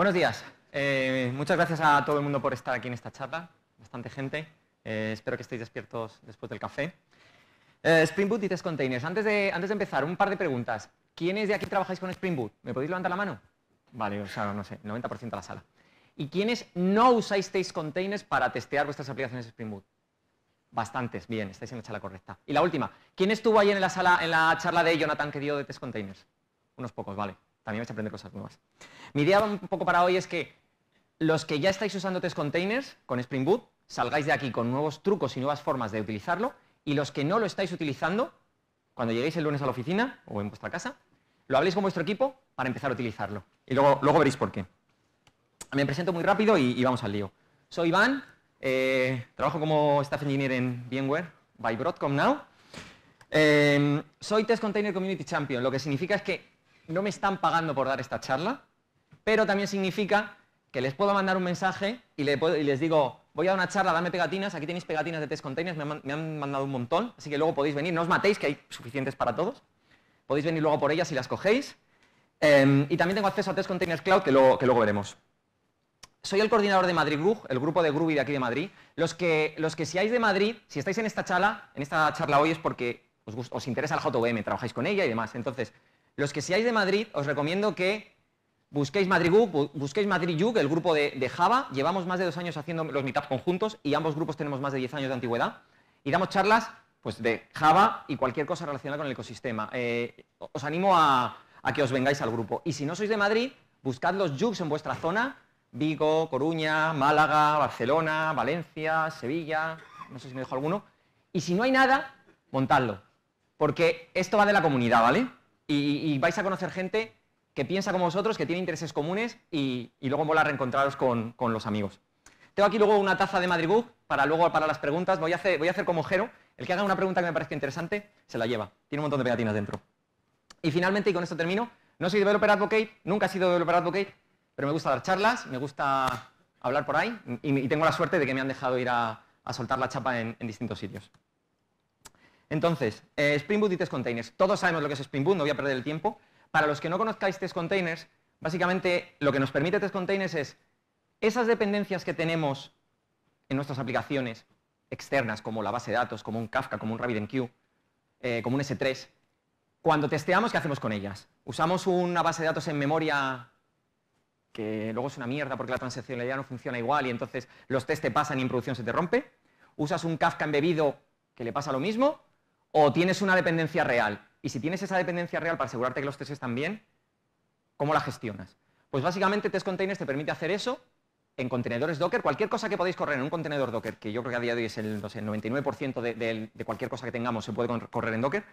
Buenos días. Eh, muchas gracias a todo el mundo por estar aquí en esta charla. Bastante gente. Eh, espero que estéis despiertos después del café. Eh, Spring Boot y Test Containers. Antes de, antes de empezar, un par de preguntas. ¿Quiénes de aquí trabajáis con Spring Boot? ¿Me podéis levantar la mano? Vale, o sea, no sé, 90% de la sala. ¿Y quiénes no usáis Test Containers para testear vuestras aplicaciones Spring Boot? Bastantes, bien, estáis en la charla correcta. Y la última, ¿quién estuvo ahí en la, sala, en la charla de Jonathan que dio de Test Containers? Unos pocos, vale también vais a aprender cosas nuevas. Mi idea un poco para hoy es que los que ya estáis usando test containers con Spring Boot, salgáis de aquí con nuevos trucos y nuevas formas de utilizarlo, y los que no lo estáis utilizando, cuando lleguéis el lunes a la oficina o en vuestra casa, lo habléis con vuestro equipo para empezar a utilizarlo. Y luego, luego veréis por qué. Me presento muy rápido y, vamos al lío. Soy Iván, eh, trabajo como Staff Engineer en VMware by Broadcom Now. Em, soy Test Container Community Champion, lo que significa es que no me están pagando por dar esta charla, pero también significa que les puedo mandar un mensaje y, les digo, voy a una charla, dame pegatinas, aquí tenéis pegatinas de test containers, me han, mandado un montón, así que luego podéis venir, no os matéis, que hay suficientes para todos, podéis venir luego por ellas si las cogéis. Em, y también tengo acceso a test containers cloud, que luego, veremos. Soy el coordinador de Madrid Group, el grupo de Groovy de aquí de Madrid. Los que, los que de Madrid, si estáis en esta charla, en esta charla hoy es porque os, os interesa el JVM, trabajáis con ella y demás. Entonces, los que seáis de Madrid, os recomiendo que busquéis Madrid Group, busquéis Madrid Yug, el grupo de, Java. Llevamos más de dos años haciendo los meetups conjuntos y ambos grupos tenemos más de 10 años de antigüedad. Y damos charlas pues, de Java y cualquier cosa relacionada con el ecosistema. Eh, os animo a, que os vengáis al grupo. Y si no sois de Madrid, buscad los Yugs en vuestra zona, Vigo, Coruña, Málaga, Barcelona, Valencia, Sevilla, no sé si me dejo alguno. Y si no hay nada, montadlo, porque esto va de la comunidad, ¿vale? y, vais a conocer gente que piensa como vosotros, que tiene intereses comunes y, luego luego a reencontraros con, con, los amigos. Tengo aquí luego una taza de Madribug para luego para las preguntas. Voy a hacer, voy como Jero. El que haga una pregunta que me parezca interesante, se la lleva. Tiene un montón de pegatinas dentro. Y finalmente, y con esto termino, no soy developer advocate, nunca he sido developer advocate, pero me gusta dar charlas, me gusta hablar por ahí y, tengo la suerte de que me han dejado ir a, soltar la chapa en distintos sitios. Entonces, eh, Spring Boot y Test Containers. Todos sabemos lo que es Spring Boot, no voy a perder el tiempo. Para los que no conozcáis Test Containers, básicamente lo que nos permite Test Containers es esas dependencias que tenemos en nuestras aplicaciones externas, como la base de datos, como un Kafka, como un RabbitMQ, eh, como un S3, cuando testeamos, ¿qué hacemos con ellas? Usamos una base de datos en memoria que luego es una mierda porque la ya no funciona igual y entonces los test te pasan y en producción se te rompe. Usas un Kafka embebido que le pasa lo mismo o tienes una dependencia real. Y si tienes esa dependencia real para asegurarte que los tests están bien, ¿cómo la gestionas? Pues básicamente Test Containers te permite hacer eso en contenedores Docker. Cualquier cosa que podáis correr en un contenedor Docker, que yo creo que a día de hoy es el 99% de, cualquier cosa que tengamos se puede correr en Docker,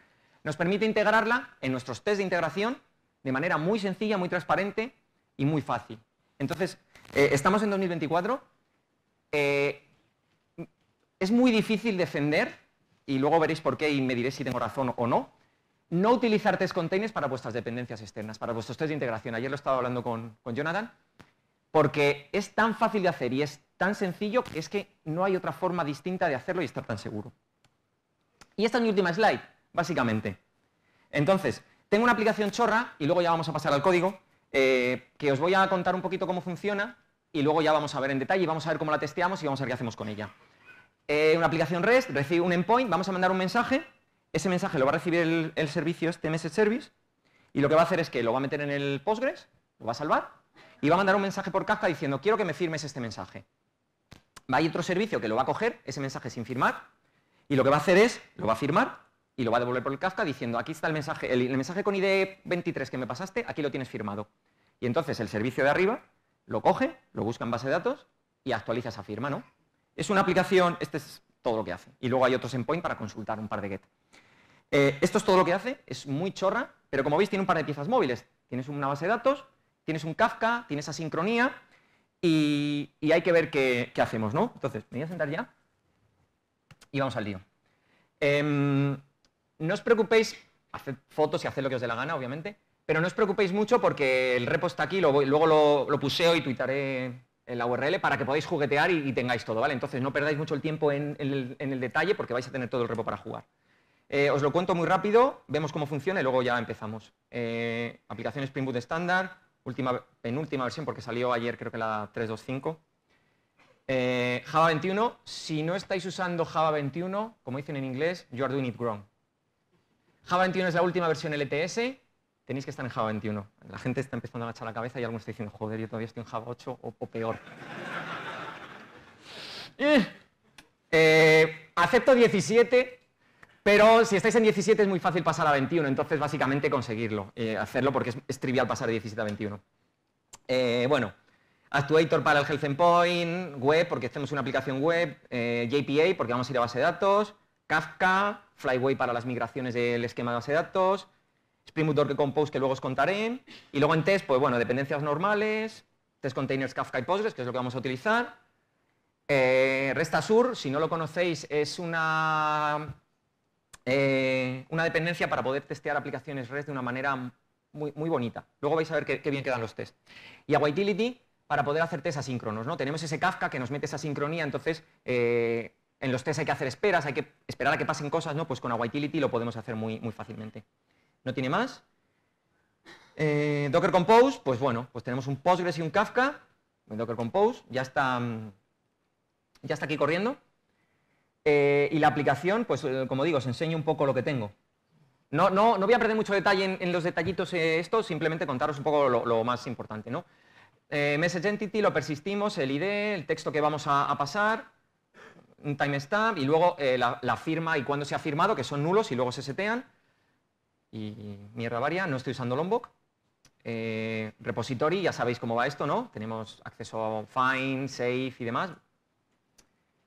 nos permite integrarla en nuestros test de integración de manera muy sencilla, muy transparente y muy fácil. Entonces, eh, estamos en 2024. Eh, es muy difícil defender y luego veréis por qué y me diréis si tengo razón o no. No utilizar test containers para vuestras dependencias externas, para vuestros test de integración. Ayer lo estaba hablando con, Jonathan, porque es tan fácil de hacer y es tan sencillo que es que no hay otra forma distinta de hacerlo y estar tan seguro. Y esta es mi última slide, básicamente. Entonces, tengo una aplicación chorra y luego ya vamos a pasar al código, eh, que os voy a contar un poquito cómo funciona y luego ya vamos a ver en detalle y vamos a ver cómo la testeamos y vamos a ver qué hacemos con ella. Eh, una aplicación REST, recibe un endpoint, vamos a mandar un mensaje, ese mensaje lo va a recibir el, servicio, este message service, y lo que va a hacer es que lo va a meter en el Postgres, lo va a salvar, y va a mandar un mensaje por Kafka diciendo, quiero que me firmes este mensaje. Va a ir otro servicio que lo va a coger, ese mensaje sin firmar, y lo que va a hacer es, lo va a firmar, y lo va a devolver por el Kafka diciendo, aquí está el mensaje, el, el mensaje con ID 23 que me pasaste, aquí lo tienes firmado. Y entonces el servicio de arriba lo coge, lo busca en base de datos y actualiza esa firma, ¿no? Es una aplicación, este es todo lo que hace. Y luego hay otros endpoint para consultar un par de get. Eh, esto es todo lo que hace, es muy chorra, pero como veis tiene un par de piezas móviles. Tienes una base de datos, tienes un Kafka, tienes asincronía y, y hay que ver qué, hacemos, ¿no? Entonces, me voy a sentar ya y vamos al lío. Em, no os preocupéis, haced fotos y haced lo que os dé la gana, obviamente, pero no os preocupéis mucho porque el repo está aquí, luego lo, lo puseo y tuitaré la URL para que podáis juguetear y, tengáis todo, ¿vale? Entonces no perdáis mucho el tiempo en, el, detalle porque vais a tener todo el repo para jugar. Eh, os lo cuento muy rápido, vemos cómo funciona y luego ya empezamos. Eh, aplicación Spring Boot estándar, última, penúltima versión porque salió ayer creo que la 325. Eh, Java 21, si no estáis usando Java 21, como dicen en inglés, you are doing it wrong. Java 21 es la última versión LTS, tenéis que estar en Java 21. La gente está empezando a agachar la cabeza y algunos están diciendo, joder, yo todavía estoy en Java 8 o, peor. Eh, eh, acepto 17, pero si estáis en 17 es muy fácil pasar a 21, entonces básicamente conseguirlo, eh, hacerlo porque es, trivial pasar de 17 a 21. bueno, Actuator para el Health Endpoint, web porque hacemos una aplicación web, JPA porque vamos a ir a base de datos, Kafka, Flyway para las migraciones del esquema de base de datos, Plymouth Docker Compose, que luego os contaré. Y luego en test, pues bueno, dependencias normales, test containers Kafka y Postgres, que es lo que vamos a utilizar. Eh, Restasur, si no lo conocéis, es una, eh, una dependencia para poder testear aplicaciones REST de una manera muy, bonita. Luego vais a ver qué, bien quedan los tests. Y Awaitility para poder hacer test asíncronos. Tenemos ese Kafka que nos mete esa sincronía, entonces eh, en los tests hay que hacer esperas, hay que esperar a que pasen cosas, ¿no? pues con Awaitility lo podemos hacer muy fácilmente no tiene más. Eh, Docker Compose, pues bueno, pues tenemos un Postgres y un Kafka. Docker Compose ya está, mm, ya está aquí corriendo. Eh, y la aplicación, pues eh, como digo, os enseño un poco lo que tengo. No, no, no voy a perder mucho detalle en, los detallitos esto simplemente contaros un poco lo, más importante. ¿no? message Entity lo persistimos, el ID, el texto que vamos a, pasar, un timestamp y luego la, la, firma y cuándo se ha firmado, que son nulos y luego se setean y mi no estoy usando Lombok. Eh, repository, ya sabéis cómo va esto, ¿no? Tenemos acceso a Find, Safe y demás.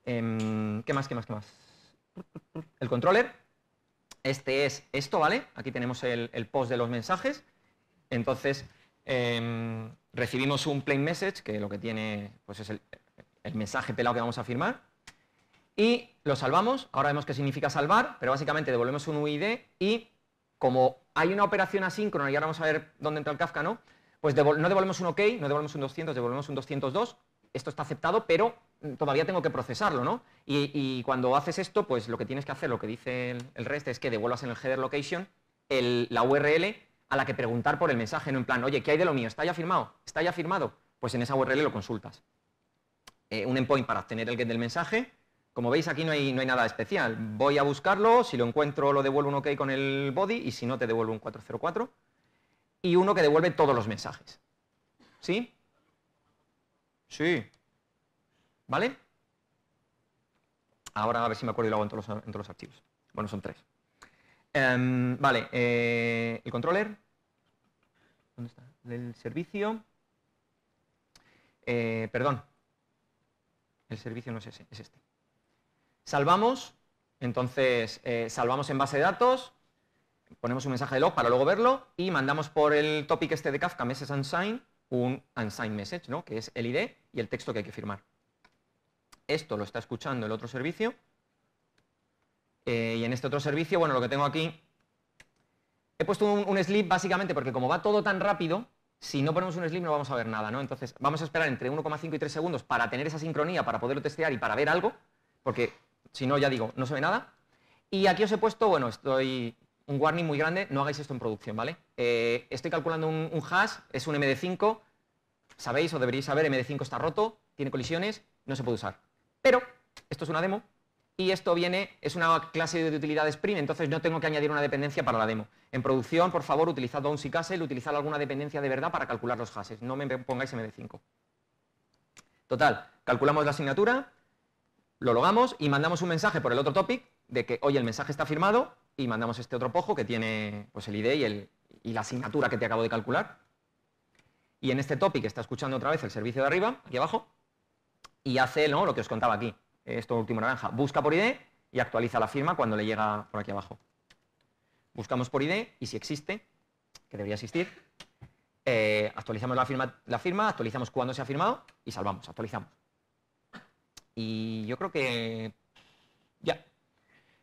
Em, ¿Qué más, qué más, qué más? El controller. Este es esto, ¿vale? Aquí tenemos el, post de los mensajes. Entonces, em, recibimos un plain message, que lo que tiene pues es el, el mensaje pelado que vamos a firmar y lo salvamos. Ahora vemos qué significa salvar, pero básicamente devolvemos un UID y como hay una operación asíncrona, y ahora vamos a ver dónde entra el Kafka, ¿no? Pues no devolvemos un OK, no devolvemos un 200, devolvemos un 202. Esto está aceptado, pero mm, todavía tengo que procesarlo, ¿no? Y, cuando haces esto, pues lo que tienes que hacer, lo que dice el, REST, es que devuelvas en el header location la URL a la que preguntar por el mensaje, no en plan, oye, ¿qué hay de lo mío? ¿Está ya firmado? ¿Está ya firmado? Pues en esa URL lo consultas. Eh, un endpoint para obtener el get del mensaje, como veis aquí no hay, nada especial. Voy a buscarlo, si lo encuentro lo devuelvo un OK con el body y si no te devuelvo un 404. Y uno que devuelve todos los mensajes. ¿Sí? Sí. ¿Vale? Ahora a ver si me acuerdo y lo hago en todos los, archivos. Bueno, son tres. Em, vale, eh, el controller. ¿Dónde está? El servicio. Eh, perdón. El servicio no es ese, es este. Salvamos, entonces eh, salvamos en base de datos, ponemos un mensaje de log para luego verlo y mandamos por el topic este de Kafka, Message Unsigned, un unsigned message, ¿no? que es el ID y el texto que hay que firmar. Esto lo está escuchando el otro servicio. Eh, y en este otro servicio, bueno, lo que tengo aquí, he puesto un, un sleep básicamente porque como va todo tan rápido, si no ponemos un sleep no vamos a ver nada, ¿no? Entonces vamos a esperar entre 1,5 y 3 segundos para tener esa sincronía, para poderlo testear y para ver algo, porque si no, ya digo, no se ve nada. Y aquí os he puesto, bueno, estoy un warning muy grande, no hagáis esto en producción, ¿vale? Eh, estoy calculando un, hash, es un MD5, sabéis o deberíais saber, MD5 está roto, tiene colisiones, no se puede usar. Pero esto es una demo y esto viene, es una clase de utilidad Spring, entonces no tengo que añadir una dependencia para la demo. En producción, por favor, utilizad un y Castle, utilizad alguna dependencia de verdad para calcular los hashes, no me pongáis MD5. Total, calculamos la asignatura, lo logamos y mandamos un mensaje por el otro topic de que, hoy el mensaje está firmado y mandamos este otro pojo que tiene pues, el ID y, la asignatura que te acabo de calcular. Y en este topic está escuchando otra vez el servicio de arriba, aquí abajo, y hace lo que os contaba aquí, esto último naranja. Busca por ID y actualiza la firma cuando le llega por aquí abajo. Buscamos por ID y si existe, que debería existir, eh, actualizamos la firma, la firma, actualizamos cuándo se ha firmado y salvamos, actualizamos. Y yo creo que ya.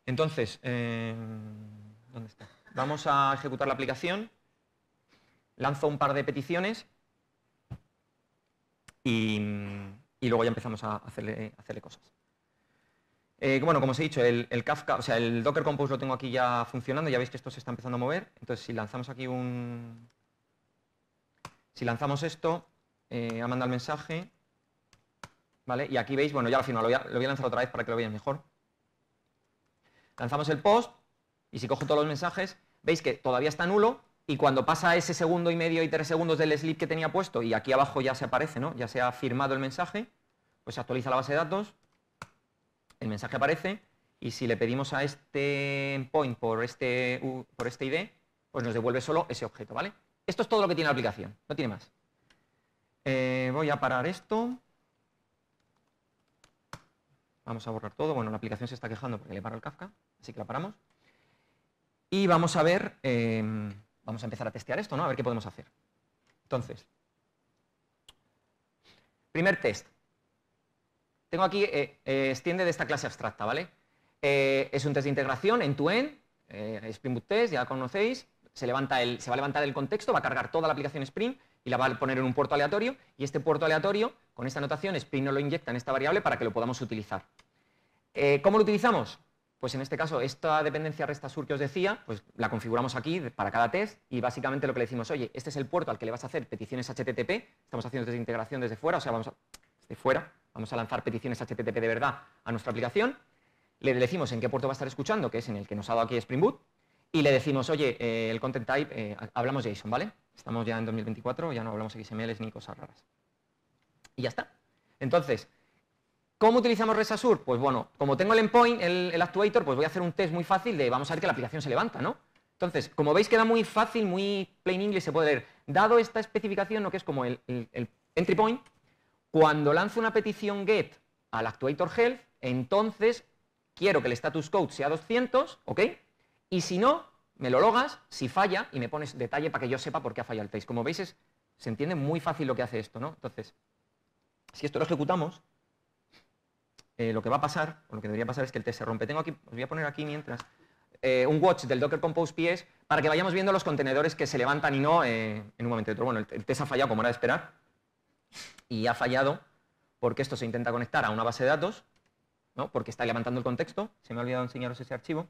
Entonces, eh, ¿dónde está? Vamos a ejecutar la aplicación. Lanzo un par de peticiones y, y luego ya empezamos a hacerle, hacerle cosas. Eh, bueno, como os he dicho, el, el, Kafka, o sea, el Docker Compose lo tengo aquí ya funcionando, ya veis que esto se está empezando a mover. Entonces, si lanzamos aquí un... Si lanzamos esto, eh, ha el mensaje, y aquí veis, bueno, ya lo final lo voy, lo voy a lanzar otra vez para que lo veáis mejor. Lanzamos el post y si cojo todos los mensajes, veis que todavía está nulo y cuando pasa ese segundo y medio y tres segundos del slip que tenía puesto y aquí abajo ya se aparece, ¿no? Ya se ha firmado el mensaje, pues se actualiza la base de datos, el mensaje aparece y si le pedimos a este endpoint por este, por este ID, pues nos devuelve solo ese objeto, ¿vale? Esto es todo lo que tiene la aplicación, no tiene más. Eh, voy a parar esto. Vamos a borrar todo. Bueno, la aplicación se está quejando porque le paro el Kafka, así que la paramos. Y vamos a ver, em, vamos a empezar a testear esto, ¿no? A ver qué podemos hacer. Entonces, primer test. Tengo aquí, eh, eh, extiende de esta clase abstracta, ¿vale? Eh, es un test de integración en tu end, Spring Boot Test, ya conocéis. Se, levanta se va a levantar el contexto, va a cargar toda la aplicación Spring y la va a poner en un puerto aleatorio. Y este puerto aleatorio, con esta anotación, Spring no lo inyecta en esta variable para que lo podamos utilizar. Eh, ¿Cómo lo utilizamos? Pues en este caso, esta dependencia resta-sur que os decía, pues la configuramos aquí para cada test y básicamente lo que le decimos, oye, este es el puerto al que le vas a hacer peticiones HTTP, estamos haciendo desde integración desde fuera, o sea, vamos a, fuera, vamos a lanzar peticiones HTTP de verdad a nuestra aplicación, le decimos en qué puerto va a estar escuchando, que es en el que nos ha dado aquí Spring Boot, y le decimos, oye, eh, el content type, eh, hablamos JSON, ¿vale? Estamos ya en 2024, ya no hablamos XML ni cosas raras. Y ya está. Entonces, ¿Cómo utilizamos Resasur? Pues bueno, como tengo el endpoint, el, actuator, pues voy a hacer un test muy fácil de vamos a ver que la aplicación se levanta, ¿no? Entonces, como veis, queda muy fácil, muy plain English, se puede leer. Dado esta especificación, lo que es como el, entry point, cuando lanzo una petición get al actuator health, entonces quiero que el status code sea 200, ¿ok? Y si no, me lo logas, si falla, y me pones detalle para que yo sepa por qué ha fallado el test. Como veis, se entiende muy fácil lo que hace esto, ¿no? Entonces, si esto lo ejecutamos, eh, lo que va a pasar, o lo que debería pasar es que el test se rompe. Tengo aquí, os voy a poner aquí mientras, eh, un watch del Docker Compose PS para que vayamos viendo los contenedores que se levantan y no eh, en un momento y otro. Bueno, el, test ha fallado como era de esperar y ha fallado porque esto se intenta conectar a una base de datos, ¿no? porque está levantando el contexto. Se me ha olvidado enseñaros ese archivo.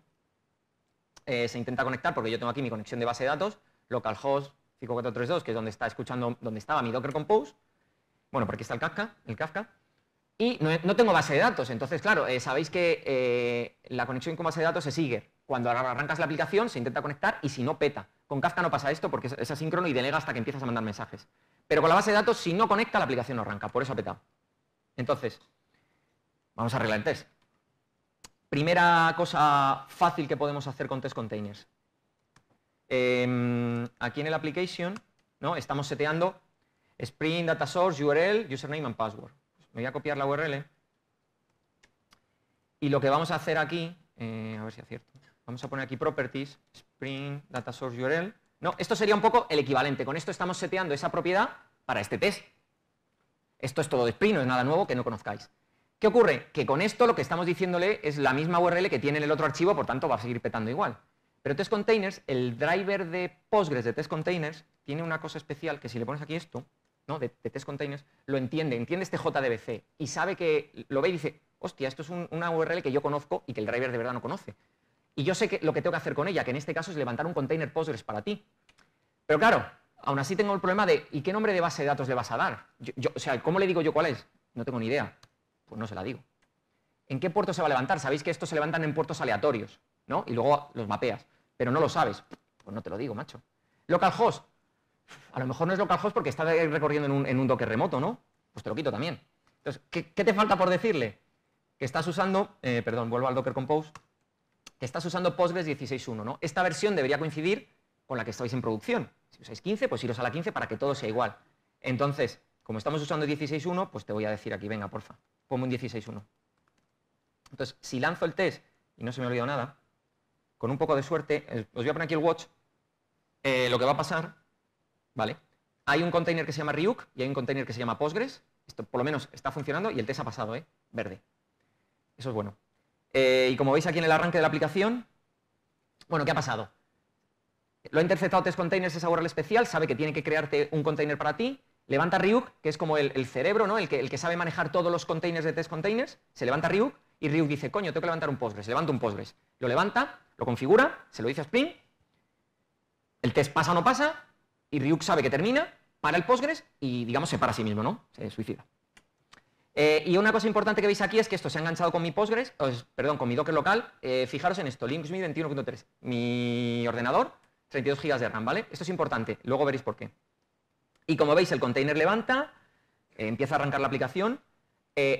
se intenta conectar porque yo tengo aquí mi conexión de base de datos, localhost 5432, que es donde está escuchando, donde estaba mi Docker Compose. Bueno, porque aquí está el Kafka, el Kafka y no, tengo base de datos, entonces, claro, eh, sabéis que eh, la conexión con base de datos se sigue. Cuando arrancas la aplicación, se intenta conectar y si no, peta. Con Kafka no pasa esto porque es, asíncrono y delega hasta que empiezas a mandar mensajes. Pero con la base de datos, si no conecta, la aplicación no arranca, por eso ha petado. Entonces, vamos a arreglar el test. Primera cosa fácil que podemos hacer con test containers. Em, aquí en el application ¿no? estamos seteando Spring, Data Source, URL, Username and Password voy a copiar la URL. Y lo que vamos a hacer aquí, eh, a ver si acierto, vamos a poner aquí properties, spring data source URL. No, esto sería un poco el equivalente. Con esto estamos seteando esa propiedad para este test. Esto es todo de spring, no es nada nuevo que no conozcáis. ¿Qué ocurre? Que con esto lo que estamos diciéndole es la misma URL que tiene en el otro archivo, por tanto va a seguir petando igual. Pero test containers, el driver de Postgres de test containers, tiene una cosa especial que si le pones aquí esto, de, test containers, lo entiende, entiende este JDBC y sabe que lo ve y dice, hostia, esto es una URL que yo conozco y que el driver de verdad no conoce. Y yo sé que lo que tengo que hacer con ella, que en este caso es levantar un container Postgres para ti. Pero claro, aún así tengo el problema de, ¿y qué nombre de base de datos le vas a dar? Yo, o sea, ¿cómo le digo yo cuál es? No tengo ni idea. Pues no se la digo. ¿En qué puerto se va a levantar? Sabéis que estos se levantan en puertos aleatorios, ¿no? Y luego los mapeas, pero no lo sabes. Pues no te lo digo, macho. Localhost, a lo mejor no es localhost porque está recorriendo en un, docker remoto, ¿no? Pues te lo quito también. Entonces, ¿qué, te falta por decirle? Que estás usando, eh, perdón, vuelvo al docker compose, que estás usando Postgres 16.1, ¿no? Esta versión debería coincidir con la que estáis en producción. Si usáis 15, pues iros a la 15 para que todo sea igual. Entonces, como estamos usando 16.1, pues te voy a decir aquí, venga, porfa, pongo un 16.1. Entonces, si lanzo el test, y no se me ha olvidado nada, con un poco de suerte, os voy a poner aquí el watch, eh, lo que va a pasar ¿vale? Hay un container que se llama Ryuk y hay un container que se llama Postgres. Esto por lo menos está funcionando y el test ha pasado, ¿eh? Verde. Eso es bueno. Eh, y como veis aquí en el arranque de la aplicación, bueno, ¿qué ha pasado? Lo ha interceptado test containers esa URL especial, sabe que tiene que crearte un container para ti, levanta Ryuk, que es como el, cerebro, ¿no? El que, el que, sabe manejar todos los containers de test containers, se levanta Ryuk y Ryuk dice, coño, tengo que levantar un Postgres, levanta un Postgres. Lo levanta, lo configura, se lo dice a Spring, el test pasa o no pasa, y Ryuk sabe que termina, para el Postgres y, digamos, se para a sí mismo, ¿no? Se suicida. Eh, y una cosa importante que veis aquí es que esto se ha enganchado con mi Postgres, perdón, con mi Docker local. Eh, fijaros en esto, LinuxMe 21.3, mi ordenador, 32 GB de RAM, ¿vale? Esto es importante, luego veréis por qué. Y como veis, el container levanta, eh, empieza a arrancar la aplicación,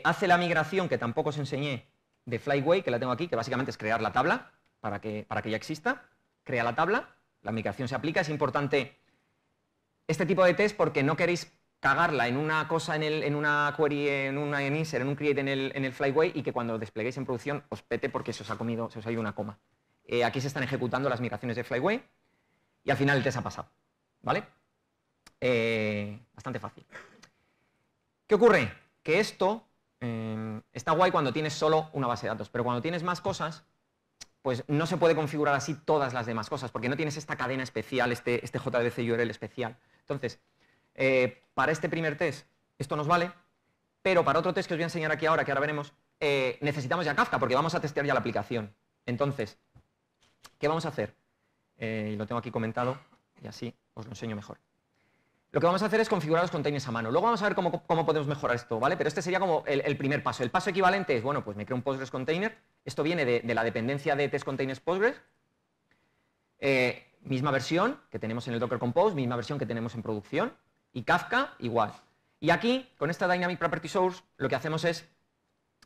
hace la migración que tampoco os enseñé de Flyway, que la tengo aquí, que básicamente es crear la tabla para que, para que ya exista. Crea la tabla, la migración se aplica, es importante este tipo de test porque no queréis cagarla en una cosa, en, una query, en una en insert, en un create en el, en el flyway y que cuando lo despleguéis en producción os pete porque se os ha comido, se os ha ido una coma. Eh, aquí se están ejecutando las migraciones de flyway y al final el test ha pasado. ¿Vale? Eh, bastante fácil. ¿Qué ocurre? Que esto em, está guay cuando tienes solo una base de datos, pero cuando tienes más cosas, pues no se puede configurar así todas las demás cosas, porque no tienes esta cadena especial, este, este JDC URL especial. Entonces, eh, para este primer test esto nos vale, pero para otro test que os voy a enseñar aquí ahora, que ahora veremos, eh, necesitamos ya Kafka porque vamos a testear ya la aplicación. Entonces, ¿qué vamos a hacer? Eh, lo tengo aquí comentado y así os lo enseño mejor. Lo que vamos a hacer es configurar los containers a mano. Luego vamos a ver cómo, podemos mejorar esto, ¿vale? Pero este sería como el, primer paso. El paso equivalente es, bueno, pues me creo un Postgres container. Esto viene de, la dependencia de test containers Postgres misma versión que tenemos en el Docker Compose, misma versión que tenemos en producción, y Kafka igual. Y aquí, con esta Dynamic Property Source, lo que hacemos es,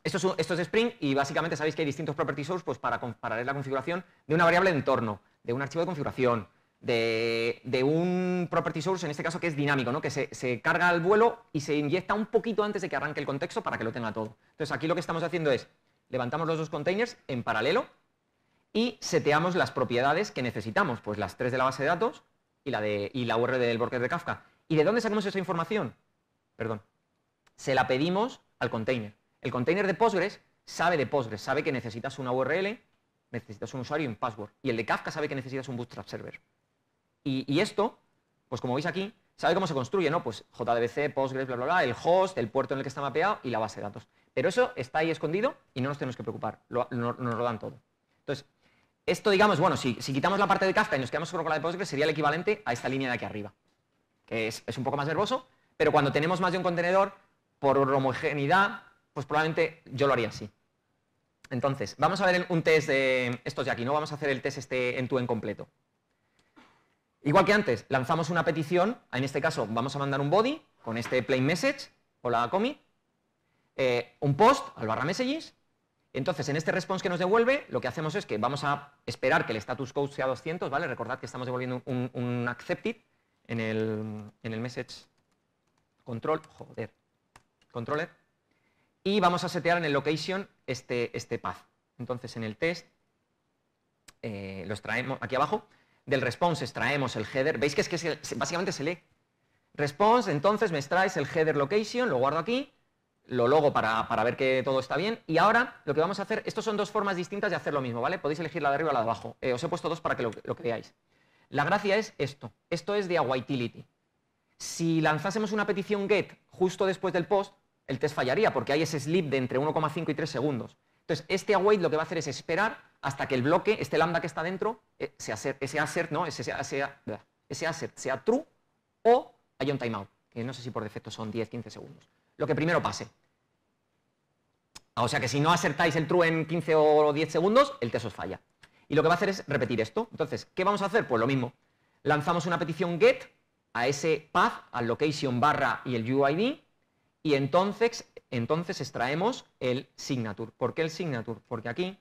esto es, Spring y básicamente sabéis que hay distintos Property Source pues, para comparar la configuración de una variable de entorno, de un archivo de configuración, de, un property source, en este caso que es dinámico, ¿no? que se, se, carga al vuelo y se inyecta un poquito antes de que arranque el contexto para que lo tenga todo. Entonces aquí lo que estamos haciendo es, levantamos los dos containers en paralelo y seteamos las propiedades que necesitamos, pues las tres de la base de datos y la, de, y la URL del broker de Kafka. ¿Y de dónde sacamos esa información? Perdón. Se la pedimos al container. El container de Postgres sabe de Postgres, sabe que necesitas una URL, necesitas un usuario y un password. Y el de Kafka sabe que necesitas un Bootstrap server. Y, esto, pues como veis aquí, sabe cómo se construye, ¿no? Pues JDBC, Postgres, bla, bla, bla, el host, el puerto en el que está mapeado y la base de datos. Pero eso está ahí escondido y no nos tenemos que preocupar, nos lo dan todo. Entonces, esto, digamos, bueno, si, quitamos la parte de Kafka y nos quedamos con la de Postgres, sería el equivalente a esta línea de aquí arriba, que es, un poco más nervoso, pero cuando tenemos más de un contenedor, por homogeneidad, pues probablemente yo lo haría así. Entonces, vamos a ver un test de estos de aquí, ¿no? Vamos a hacer el test este en tu en completo. Igual que antes, lanzamos una petición, en este caso vamos a mandar un body con este plain message, hola comi, eh, un post al barra messages, entonces, en este response que nos devuelve, lo que hacemos es que vamos a esperar que el status code sea 200, ¿vale? Recordad que estamos devolviendo un, accepted en el, message control, joder, controller, y vamos a setear en el location este, este path. Entonces, en el test, lo eh, los traemos aquí abajo, del response extraemos el header. ¿Veis que es que básicamente se lee? Response, entonces me extraes el header location, lo guardo aquí, lo logo para, ver que todo está bien. Y ahora lo que vamos a hacer, estos son dos formas distintas de hacer lo mismo, ¿vale? Podéis elegir la de arriba o la de abajo. Eh, os he puesto dos para que lo, creáis. La gracia es esto. Esto es de awaitility. Si lanzásemos una petición get justo después del post, el test fallaría porque hay ese slip de entre 1,5 y 3 segundos. Entonces, este await lo que va a hacer es esperar hasta que el bloque, este lambda que está dentro, eh, ese assert, ese assert ¿no? Ese, ese assert sea true o haya un timeout, que no sé si por defecto son 10, 15 segundos. Lo que primero pase. O sea que si no acertáis el true en 15 o 10 segundos, el test os falla. Y lo que va a hacer es repetir esto. Entonces, ¿qué vamos a hacer? Pues lo mismo. Lanzamos una petición get a ese path, al location barra y el UID, y entonces, entonces extraemos el signature. ¿Por qué el signature? Porque aquí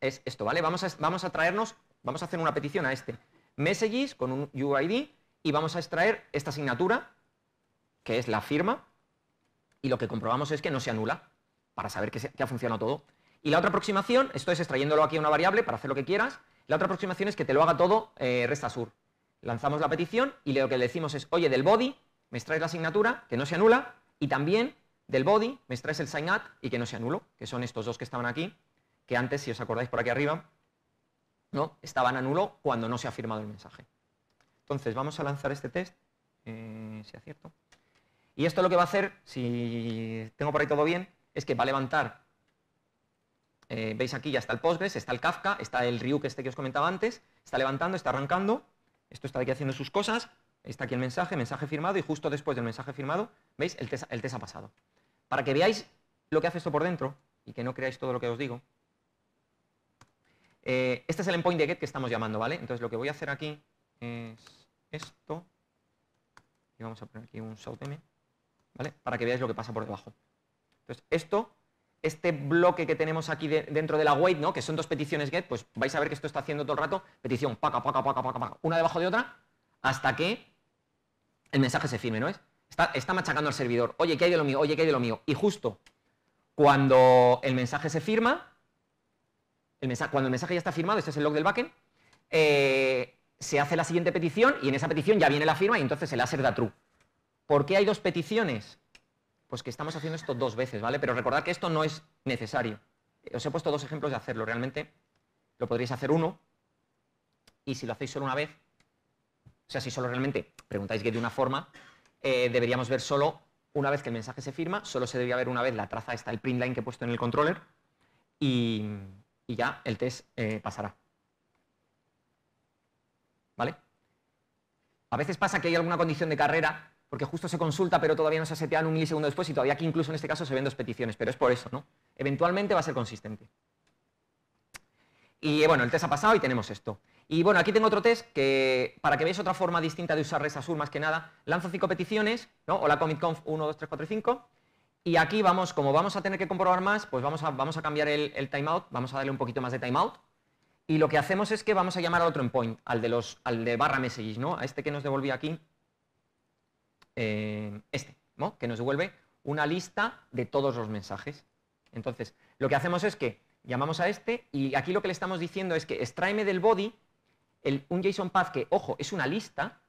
es esto, ¿vale? Vamos vamos a traernos, vamos a hacer una petición a este messages con un UID y vamos a extraer esta asignatura, que es la firma, y lo que comprobamos es que no se anula para saber que, ha funcionado todo. Y la otra aproximación, esto es extrayéndolo aquí a una variable para hacer lo que quieras, la otra aproximación es que te lo haga todo eh, resta sur. Lanzamos la petición y lo que le decimos es, oye, del body me extraes la asignatura, que no se anula, y también del body me extraes el sign y que no se anulo, que son estos dos que estaban aquí, que antes, si os acordáis por aquí arriba, no estaban a nulo cuando no se ha firmado el mensaje. Entonces, vamos a lanzar este test, eh, si acierto. Y esto lo que va a hacer, si tengo por ahí todo bien, es que va a levantar, eh, veis aquí ya está el Postgres, está el Kafka, está el Ryuk este que os comentaba antes, está levantando, está arrancando, esto está aquí haciendo sus cosas, está aquí el mensaje, mensaje firmado y justo después del mensaje firmado, veis, el test, ha pasado. Para que veáis lo que hace esto por dentro y que no creáis todo lo que os digo, eh, este es el endpoint de get que estamos llamando, ¿vale? Entonces lo que voy a hacer aquí es esto, y vamos a poner aquí un soutm, ¿vale? Para que veáis lo que pasa por debajo. Entonces, esto, este bloque que tenemos aquí dentro de la wait, ¿no? que son dos peticiones get, pues vais a ver que esto está haciendo todo el rato petición, paca, paca, paca, paca, una debajo de otra, hasta que el mensaje se firme, ¿no es? Está, machacando al servidor, oye, ¿qué hay de lo mío? Oye, ¿qué hay de lo mío? Y justo cuando el mensaje se firma, cuando el mensaje ya está firmado, este es el log del backend, eh, se hace la siguiente petición y en esa petición ya viene la firma y entonces el láser da true. ¿Por qué hay dos peticiones? pues que estamos haciendo esto dos veces, ¿vale? Pero recordad que esto no es necesario. Os he puesto dos ejemplos de hacerlo. Realmente lo podríais hacer uno y si lo hacéis solo una vez, o sea, si solo realmente preguntáis que de una forma, eh, deberíamos ver solo una vez que el mensaje se firma, solo se debería ver una vez la traza, está el print line que he puesto en el controller y, ya el test eh, pasará. ¿Vale? A veces pasa que hay alguna condición de carrera porque justo se consulta, pero todavía no se ha un milisegundo después y todavía aquí incluso en este caso se ven dos peticiones, pero es por eso, ¿no? Eventualmente va a ser consistente. Y eh, bueno, el test ha pasado y tenemos esto. Y bueno, aquí tengo otro test que, para que veáis otra forma distinta de usar Azure más que nada, lanzo cinco peticiones, ¿no? Hola Conf, 1, 2, 3, 4 y 5. Y aquí vamos, como vamos a tener que comprobar más, pues vamos a, vamos a cambiar el, timeout, vamos a darle un poquito más de timeout. Y lo que hacemos es que vamos a llamar a otro endpoint, al de los, al de barra messages, ¿no? A este que nos devolvía aquí, eh, este, ¿no? que nos devuelve una lista de todos los mensajes. Entonces, lo que hacemos es que llamamos a este y aquí lo que le estamos diciendo es que extraeme del body un JSON path que, ojo, es una lista,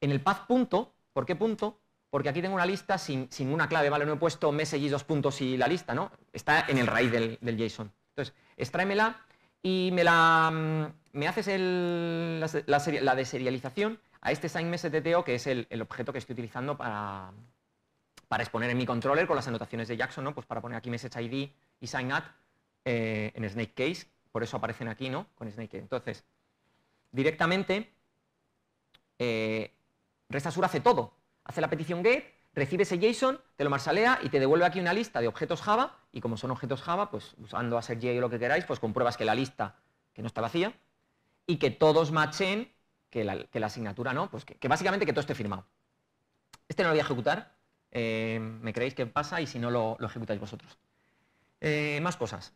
en el path punto, ¿por qué punto? Porque aquí tengo una lista sin, una clave, ¿vale? No he puesto message dos puntos y la lista, ¿no? Está en el raíz del, JSON. Entonces, extráemela y me la mm, me haces el, la deserialización a este SignMSTTO, que es el, objeto que estoy utilizando para, exponer en mi controller con las anotaciones de Jackson, ¿no? pues para poner aquí MessageID y SignAt eh, en SnakeCase, por eso aparecen aquí ¿no? con Snake. Entonces, directamente, eh, hace todo. Hace la petición GET, recibe ese JSON, te lo marsalea y te devuelve aquí una lista de objetos Java. Y como son objetos Java, pues usando a o lo que queráis, pues compruebas que la lista que no está vacía y que todos machen que la, asignatura no, pues que, básicamente que todo esté firmado. Este no lo voy a ejecutar, eh, me creéis que pasa y si no lo, ejecutáis vosotros. Eh, más cosas.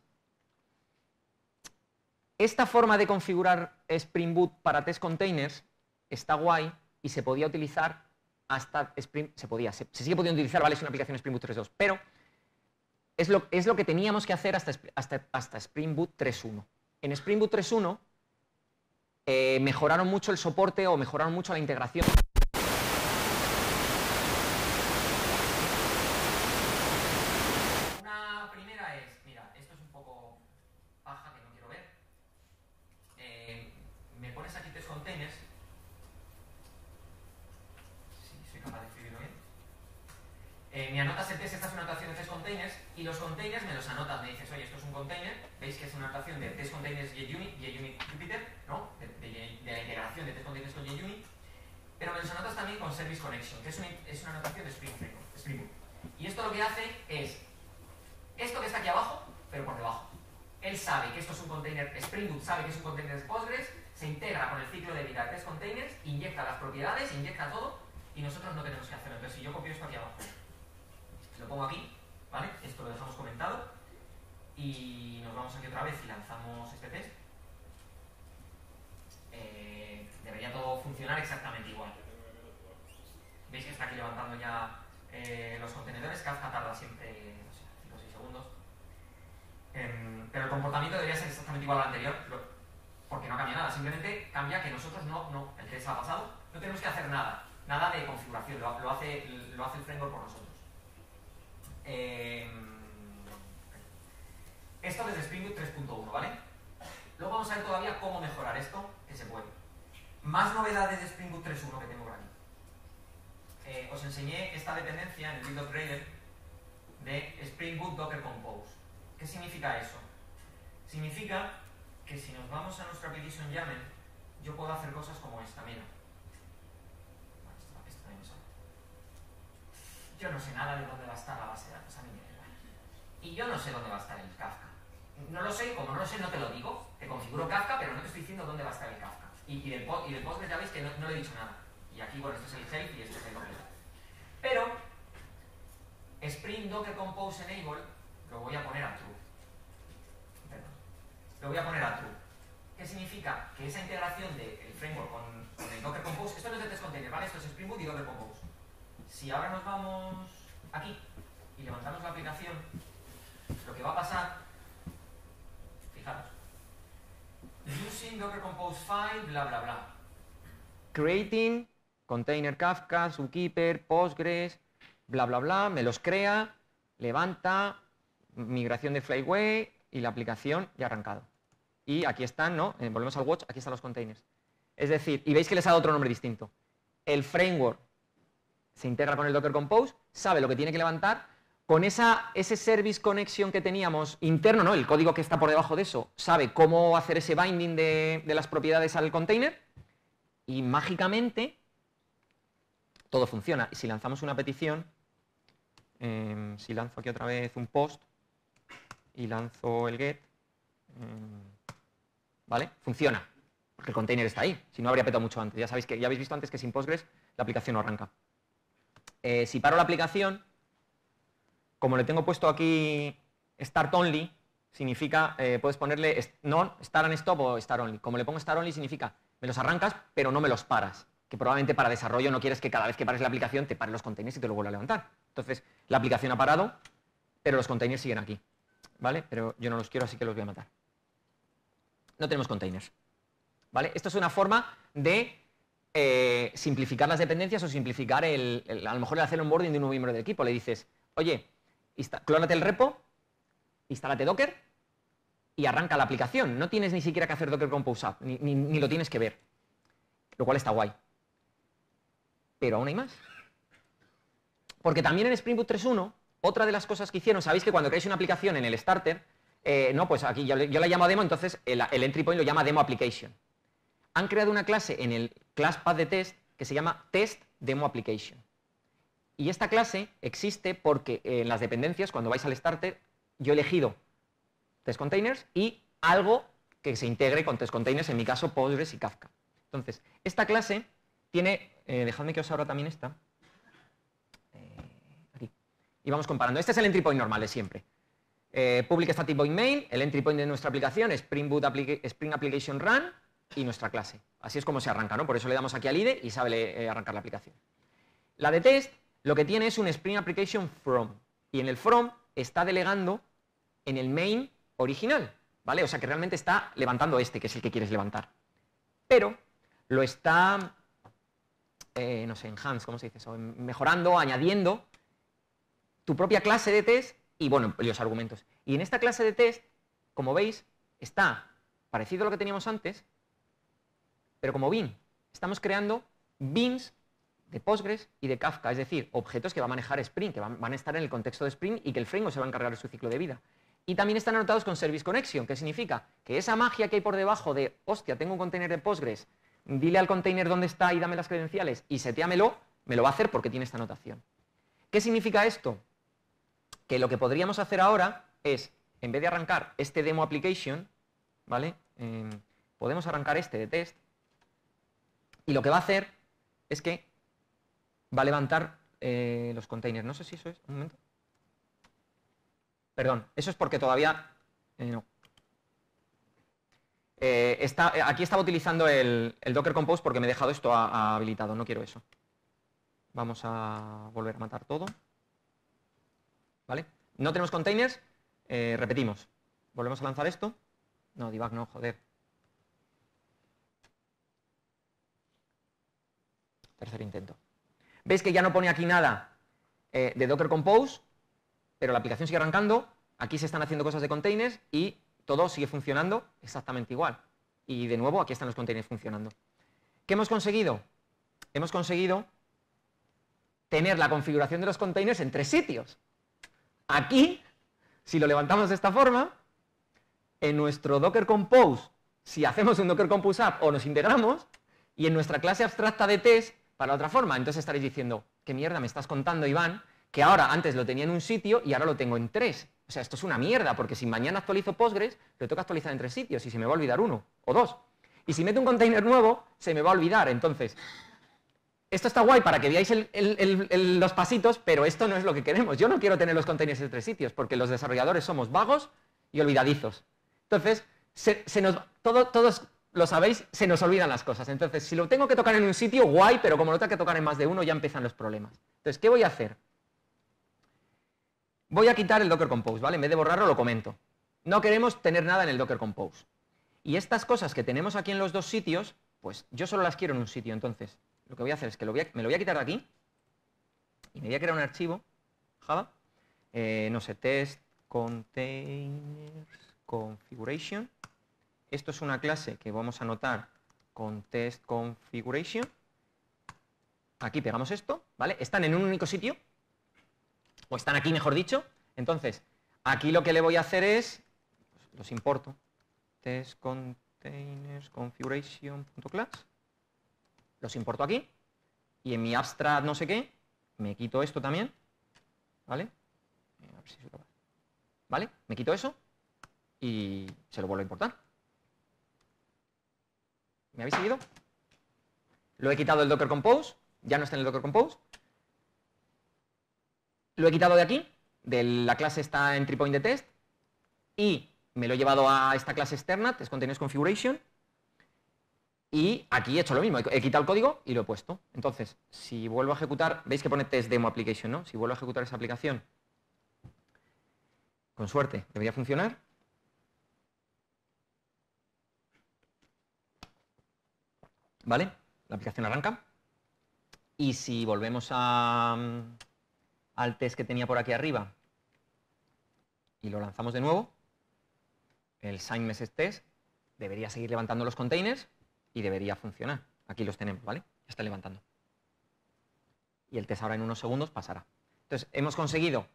Esta forma de configurar Spring Boot para test containers está guay y se podía utilizar hasta Spring, se podía, se, sigue pudiendo utilizar, vale, es una aplicación Spring Boot 3.2, pero es lo, es lo, que teníamos que hacer hasta, hasta, hasta Spring Boot 3.1. En Spring Boot 3.1 eh, mejoraron mucho el soporte o mejoraron mucho la integración porque no cambia nada, simplemente cambia que nosotros no, no el test ha pasado, no tenemos que hacer nada, nada de configuración, lo, hace, lo hace el framework por nosotros. Em, esto desde Spring Boot 3.1, ¿vale? Luego vamos a ver todavía cómo mejorar esto, que se puede. Más novedades de Spring Boot 3.1 que tengo por aquí. Eh, os enseñé esta dependencia en el Build Upgrader de Spring Boot Docker Compose. ¿Qué significa eso? Significa que si nos vamos a nuestra petition YAML, yo puedo hacer cosas como esta, mira. Yo no sé nada de dónde va a estar la base de datos, a mí me Y yo no sé dónde va a estar el Kafka. No lo sé, como no lo sé, no te lo digo. Te configuro Kafka, pero no te estoy diciendo dónde va a estar el Kafka. Y, y del, y ya veis que no, le he dicho nada. Y aquí, bueno, esto es el shape y esto es el completo. Pero, Spring Docker Compose Enable lo voy a poner a true lo voy a poner a true. ¿Qué significa? Que esa integración del framework con, el Docker Compose, esto no es de test container, ¿vale? Esto es Spring Boot y Docker Compose. Si ahora nos vamos aquí y levantamos la aplicación, lo que va a pasar, fijaros, using Docker Compose file, bla, bla, bla. Creating container Kafka, Zookeeper, Postgres, bla, bla, bla, me los crea, levanta, migración de Flyway, y la aplicación ya arrancado. Y aquí están, ¿no? Eh, volvemos al watch, aquí están los containers. Es decir, y veis que les ha dado otro nombre distinto. El framework se integra con el Docker Compose, sabe lo que tiene que levantar, con esa, ese service connection que teníamos interno, ¿no? el código que está por debajo de eso, sabe cómo hacer ese binding de, las propiedades al container y mágicamente todo funciona. Y si lanzamos una petición, em, si lanzo aquí otra vez un post, y lanzo el get, mm, ¿vale? Funciona, porque el container está ahí. Si no, habría petado mucho antes. Ya, sabéis que, ya habéis visto antes que sin Postgres la aplicación no arranca. Eh, si paro la aplicación, como le tengo puesto aquí start only, significa, eh, puedes ponerle no, start and stop o start only. Como le pongo start only significa, me los arrancas, pero no me los paras. Que probablemente para desarrollo no quieres que cada vez que pares la aplicación te pare los containers y te lo vuelva a levantar. Entonces, la aplicación ha parado, pero los containers siguen aquí. ¿vale? Pero yo no los quiero, así que los voy a matar. No tenemos containers, ¿vale? Esto es una forma de eh, simplificar las dependencias o simplificar el, a lo mejor el hacer boarding de un miembro del equipo. Le dices, oye, clónate el repo, instálate Docker y arranca la aplicación. No tienes ni siquiera que hacer Docker compose up ni, ni lo tienes que ver, lo cual está guay. Pero aún hay más. Porque también en Spring Boot 3.1 otra de las cosas que hicieron, sabéis que cuando creáis una aplicación en el starter, eh, no, pues aquí yo, la llamo demo, entonces el, entry point lo llama demo application. Han creado una clase en el class de test que se llama test demo application. Y esta clase existe porque en las dependencias, cuando vais al starter, yo he elegido test containers y algo que se integre con test containers, en mi caso Postgres y Kafka. Entonces, esta clase tiene, eh, dejadme que os abra también esta, y vamos comparando. Este es el entry point normal de siempre. Eh, public static void main, el entry point de nuestra aplicación, Spring, Boot Spring Application Run y nuestra clase. Así es como se arranca, ¿no? Por eso le damos aquí al IDE y sabe eh, arrancar la aplicación. La de test lo que tiene es un Spring Application From y en el From está delegando en el main original, ¿vale? O sea que realmente está levantando este, que es el que quieres levantar. Pero lo está, eh, no sé, enhance, ¿cómo se dice eso? Mejorando, añadiendo tu propia clase de test y, bueno, los argumentos. Y en esta clase de test, como veis, está parecido a lo que teníamos antes, pero como bin. Estamos creando bins de Postgres y de Kafka, es decir, objetos que va a manejar Spring, que van, a estar en el contexto de Spring y que el framework se va a encargar de su ciclo de vida. Y también están anotados con Service Connection, que significa que esa magia que hay por debajo de, hostia, tengo un container de Postgres, dile al container dónde está y dame las credenciales y setéamelo, me lo va a hacer porque tiene esta anotación. ¿Qué significa esto? que lo que podríamos hacer ahora es, en vez de arrancar este demo application, ¿vale? Em, podemos arrancar este de test y lo que va a hacer es que va a levantar eh, los containers. No sé si eso es. Un momento. Perdón, eso es porque todavía. Eh, no. Eh, está, aquí estaba utilizando el, Docker Compose porque me he dejado esto habilitado. No quiero eso. Vamos a volver a matar todo. ¿Vale? No tenemos containers, eh, repetimos. Volvemos a lanzar esto. No, debug no, joder. Tercer intento. ¿Veis que ya no pone aquí nada eh, de Docker Compose? Pero la aplicación sigue arrancando. Aquí se están haciendo cosas de containers y todo sigue funcionando exactamente igual. Y de nuevo, aquí están los containers funcionando. ¿Qué hemos conseguido? Hemos conseguido tener la configuración de los containers en tres sitios. Aquí, si lo levantamos de esta forma, en nuestro Docker Compose, si hacemos un Docker Compose App o nos integramos, y en nuestra clase abstracta de test, para otra forma. Entonces estaréis diciendo, ¿qué mierda me estás contando, Iván? Que ahora antes lo tenía en un sitio y ahora lo tengo en tres. O sea, esto es una mierda, porque si mañana actualizo Postgres, lo tengo que actualizar en tres sitios y se me va a olvidar uno o dos. Y si meto un container nuevo, se me va a olvidar. Entonces, esto está guay para que veáis los pasitos, pero esto no es lo que queremos. Yo no quiero tener los contenidos en tres sitios, porque los desarrolladores somos vagos y olvidadizos. Entonces, todos lo sabéis, se nos olvidan las cosas. Entonces, si lo tengo que tocar en un sitio, guay, pero como lo tengo que tocar en más de uno, ya empiezan los problemas. Entonces, ¿qué voy a hacer? Voy a quitar el Docker Compose, ¿vale? En vez de borrarlo, lo comento. No queremos tener nada en el Docker Compose. Y estas cosas que tenemos aquí en los dos sitios, pues yo solo las quiero en un sitio. Entonces, lo que voy a hacer es que me lo voy a quitar de aquí y me voy a crear un archivo Java, eh, no sé, test Esto es una clase que vamos a anotar con test Aquí pegamos esto, ¿vale? Están en un único sitio, o están aquí, mejor dicho. Entonces, aquí lo que le voy a hacer es, pues, los importo, test los importo aquí, y en mi abstract no sé qué, me quito esto también, ¿vale? Eh, ¿Vale? Me quito eso y se lo vuelvo a importar. ¿Me habéis seguido? Lo he quitado del Docker Compose, ya no está en el Docker Compose. Lo he quitado de aquí, de la clase está en point de test, y me lo he llevado a esta clase externa, test containers configuration, y aquí he hecho lo mismo, he quitado el código y lo he puesto. Entonces, si vuelvo a ejecutar, veis que pone test demo application, ¿no? Si vuelvo a ejecutar esa aplicación, con suerte, debería funcionar. ¿Vale? La aplicación arranca. Y si volvemos a, mm, al test que tenía por aquí arriba y lo lanzamos de nuevo, el sign message test debería seguir levantando los containers y debería funcionar. Aquí los tenemos, ¿vale? Ya está levantando. Y el test ahora en unos segundos pasará. Entonces, hemos conseguido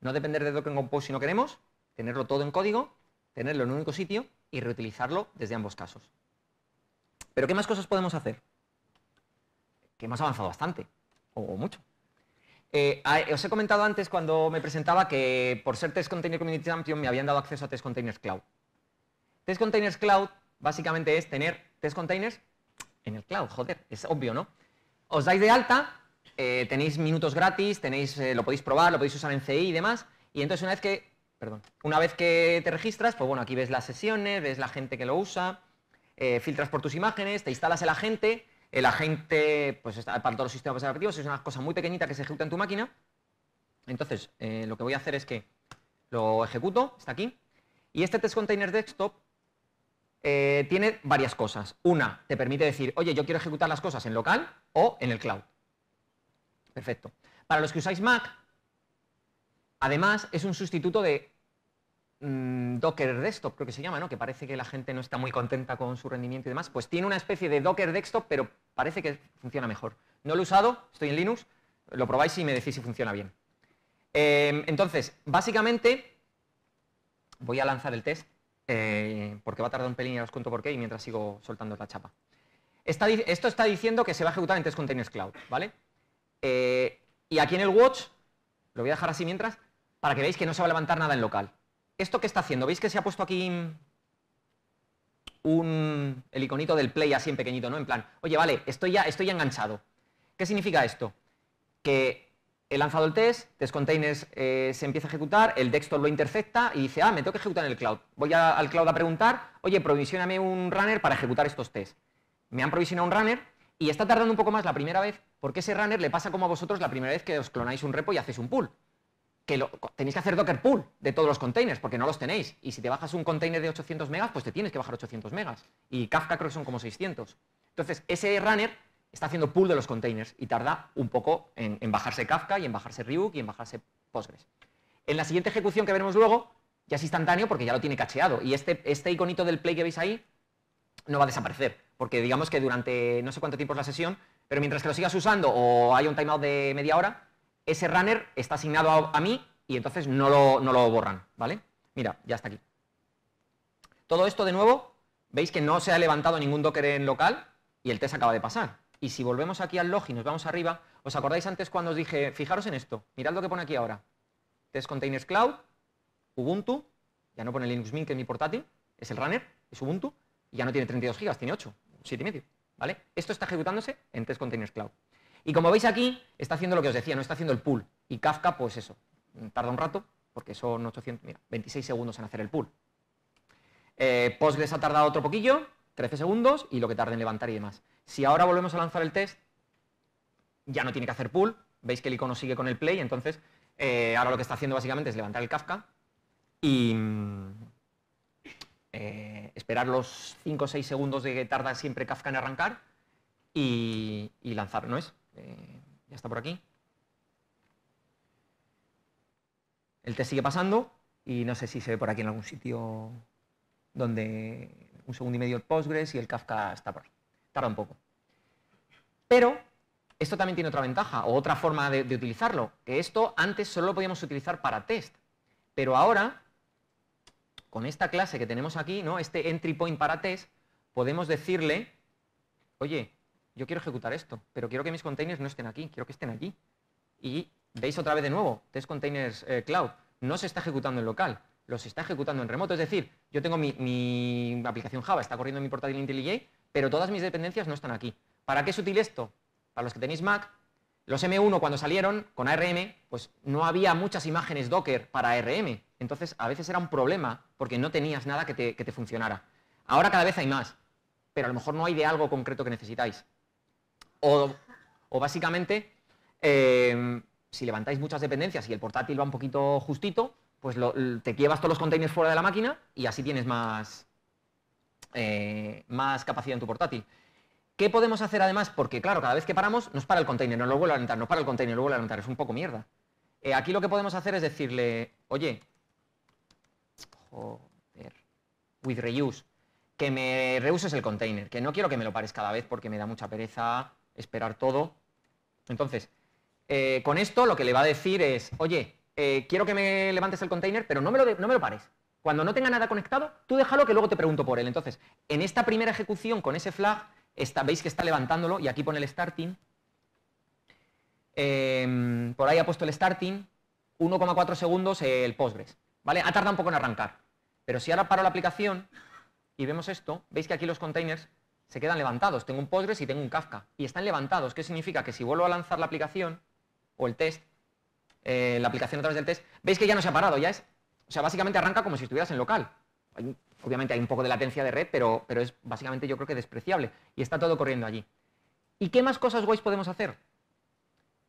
no depender de Docker Compose si no queremos, tenerlo todo en código, tenerlo en un único sitio y reutilizarlo desde ambos casos. Pero ¿qué más cosas podemos hacer? Que hemos avanzado bastante, o mucho. Eh, ah, os he comentado antes cuando me presentaba que por ser Test Container Community Champion me habían dado acceso a Test Containers Cloud. Test Containers Cloud básicamente es tener test containers en el cloud, joder, es obvio, ¿no? Os dais de alta, eh, tenéis minutos gratis, tenéis, eh, lo podéis probar, lo podéis usar en CI y demás, y entonces una vez que, perdón, una vez que te registras, pues bueno, aquí ves las sesiones, ves la gente que lo usa, eh, filtras por tus imágenes, te instalas el agente, el agente, pues está para todos los sistemas operativos, es una cosa muy pequeñita que se ejecuta en tu máquina. Entonces, lo que voy a hacer es que lo ejecuto, está aquí, y este test container desktop eh, tiene varias cosas. Una, te permite decir, oye, yo quiero ejecutar las cosas en local o en el cloud. Perfecto. Para los que usáis Mac, además es un sustituto de mm, Docker Desktop, creo que se llama, ¿no? Que parece que la gente no está muy contenta con su rendimiento y demás. Pues tiene una especie de Docker Desktop, pero parece que funciona mejor. No lo he usado, estoy en Linux, lo probáis y me decís si funciona bien. Em, entonces, básicamente, voy a lanzar el test. Eh, porque va a tardar un pelín y os cuento por qué, y mientras sigo soltando la chapa. esto está diciendo que se va a ejecutar en tres containers cloud, ¿vale? Eh, y aquí en el watch, lo voy a dejar así mientras, para que veáis que no se va a levantar nada en local. ¿Esto qué está haciendo? ¿Veis que se ha puesto aquí un, el iconito del play así en pequeñito, ¿no? En plan, oye, vale, estoy ya, estoy ya enganchado. ¿Qué significa esto? Que he lanzado el test, test containers eh, se empieza a ejecutar, el texto lo intercepta y dice, ah, me tengo que ejecutar en el cloud. Voy al cloud a preguntar, oye, provisioname un runner para ejecutar estos tests. Me han provisionado un runner y está tardando un poco más la primera vez porque ese runner le pasa como a vosotros la primera vez que os clonáis un repo y hacéis un pull. Que tenéis que hacer Docker pull de todos los containers porque no los tenéis. Y si te bajas un container de 800 megas, pues te tienes que bajar 800 megas. Y Kafka creo que son como 600. Entonces, ese runner está haciendo pull de los containers y tarda un poco en, bajarse Kafka y en bajarse Ryuk y en bajarse Postgres. En la siguiente ejecución que veremos luego, ya es instantáneo porque ya lo tiene cacheado. Y este, este, iconito del play que veis ahí no va a desaparecer, porque digamos que durante no sé cuánto tiempo es la sesión, pero mientras que lo sigas usando o hay un timeout de media hora, ese runner está asignado a, mí y entonces no lo, no lo borran, ¿vale? Mira, ya está aquí. Todo esto de nuevo, veis que no se ha levantado ningún docker en local y el test acaba de pasar. Y si volvemos aquí al log y nos vamos arriba, ¿os acordáis antes cuando os dije, fijaros en esto, mirad lo que pone aquí ahora? Test Containers Cloud, Ubuntu, ya no pone Linux Mint que mi portátil, es el runner, es Ubuntu, y ya no tiene 32 GB, tiene 8, medio, ¿vale? Esto está ejecutándose en Test Containers Cloud. Y como veis aquí, está haciendo lo que os decía, no está haciendo el pool. Y Kafka, pues eso, tarda un rato, porque son 800, mira, 26 segundos en hacer el pool. Eh, Postgres ha tardado otro poquillo, 13 segundos y lo que tarda en levantar y demás. Si ahora volvemos a lanzar el test, ya no tiene que hacer pull, veis que el icono sigue con el play, entonces eh, ahora lo que está haciendo básicamente es levantar el Kafka y mm, eh, esperar los 5 o 6 segundos de que tarda siempre Kafka en arrancar y, lanzar, ¿no es? Eh, ya está por aquí. El test sigue pasando y no sé si se ve por aquí en algún sitio donde un segundo y medio el Postgres y el Kafka está por ahí. Tarda un poco. Pero esto también tiene otra ventaja o otra forma de, utilizarlo, que esto antes solo lo podíamos utilizar para test, pero ahora, con esta clase que tenemos aquí, ¿no? este entry point para test, podemos decirle, oye, yo quiero ejecutar esto, pero quiero que mis containers no estén aquí, quiero que estén allí. Y veis otra vez de nuevo, test containers eh, cloud, no se está ejecutando en local, los está ejecutando en remoto. Es decir, yo tengo mi, aplicación Java, está corriendo en mi portátil IntelliJ, pero todas mis dependencias no están aquí. ¿Para qué es útil esto? Para los que tenéis Mac, los M1 cuando salieron con ARM, pues no había muchas imágenes Docker para ARM. Entonces a veces era un problema porque no tenías nada que te, funcionara. Ahora cada vez hay más, pero a lo mejor no hay de algo concreto que necesitáis. O, básicamente, eh, si levantáis muchas dependencias y el portátil va un poquito justito, pues te llevas todos los containers fuera de la máquina y así tienes más, eh, más capacidad en tu portátil. ¿Qué podemos hacer además? Porque claro, cada vez que paramos nos para el container, no lo vuelve a alentar, nos para el container, lo vuelve a levantar. es un poco mierda. Eh, aquí lo que podemos hacer es decirle, oye, joder, with reuse, que me reuses el container, que no quiero que me lo pares cada vez porque me da mucha pereza esperar todo. Entonces, eh, con esto lo que le va a decir es, oye, eh, quiero que me levantes el container, pero no me, lo pares. Cuando no tenga nada conectado, tú déjalo que luego te pregunto por él. Entonces, en esta primera ejecución con ese flag, veis que está levantándolo y aquí pone el starting. Em, por ahí ha puesto el starting, 1,4 segundos el Postgres. ¿vale? Ha tardado un poco en arrancar. Pero si ahora paro la aplicación y vemos esto, veis que aquí los containers se quedan levantados. Tengo un Postgres y tengo un Kafka. Y están levantados. ¿Qué significa? Que si vuelvo a lanzar la aplicación o el test, eh, la aplicación a través del test, veis que ya no se ha parado, ya es, o sea, básicamente arranca como si estuvieras en local. obviamente hay un poco de latencia de red, pero, pero es básicamente yo creo que despreciable y está todo corriendo allí. ¿Y qué más cosas guays podemos hacer?